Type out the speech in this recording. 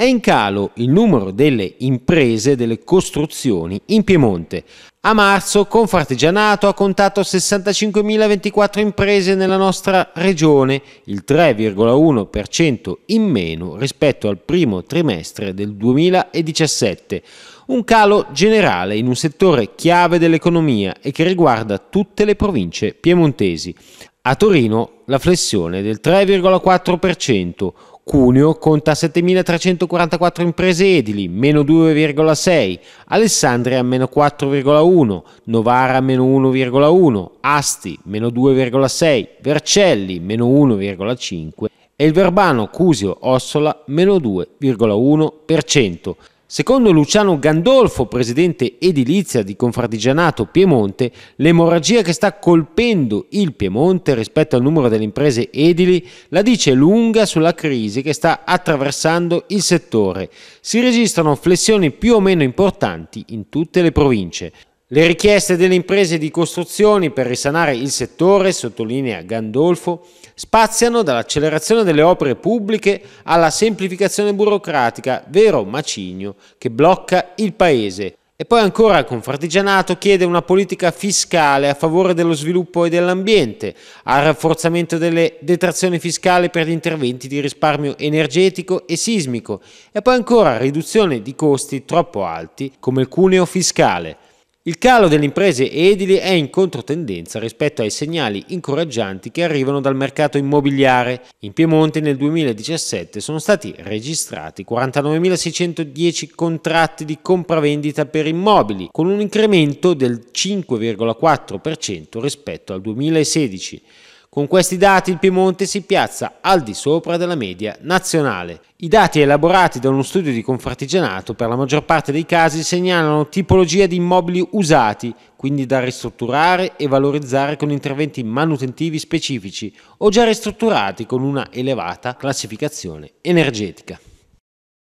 È in calo il numero delle imprese delle costruzioni in Piemonte. A marzo Confartigianato ha contato 65.024 imprese nella nostra regione, il 3,1% in meno rispetto al primo trimestre del 2017. Un calo generale in un settore chiave dell'economia e che riguarda tutte le province piemontesi. A Torino la flessione del 3,4%, Cuneo conta 7.344 imprese edili, meno 2,6, Alessandria meno 4,1, Novara meno 1,1, Asti meno 2,6, Vercelli meno 1,5 e il Verbano, Cusio, Ossola meno 2,1%. Secondo Luciano Gandolfo, presidente edilizia di Confartigianato Piemonte, l'emorragia che sta colpendo il Piemonte rispetto al numero delle imprese edili la dice lunga sulla crisi che sta attraversando il settore. Si registrano flessioni più o meno importanti in tutte le province. Le richieste delle imprese di costruzioni per risanare il settore, sottolinea Gandolfo, spaziano dall'accelerazione delle opere pubbliche alla semplificazione burocratica, vero macigno che blocca il paese. E poi ancora il Confartigianato chiede una politica fiscale a favore dello sviluppo e dell'ambiente, al rafforzamento delle detrazioni fiscali per gli interventi di risparmio energetico e sismico e poi ancora riduzione di costi troppo alti come il cuneo fiscale. Il calo delle imprese edili è in controtendenza rispetto ai segnali incoraggianti che arrivano dal mercato immobiliare. In Piemonte nel 2017 sono stati registrati 49.610 contratti di compravendita per immobili, con un incremento del 5,4% rispetto al 2016. Con questi dati il Piemonte si piazza al di sopra della media nazionale. I dati elaborati da uno studio di Confartigianato per la maggior parte dei casi segnalano tipologia di immobili usati, quindi da ristrutturare e valorizzare con interventi manutentivi specifici o già ristrutturati con una elevata classificazione energetica.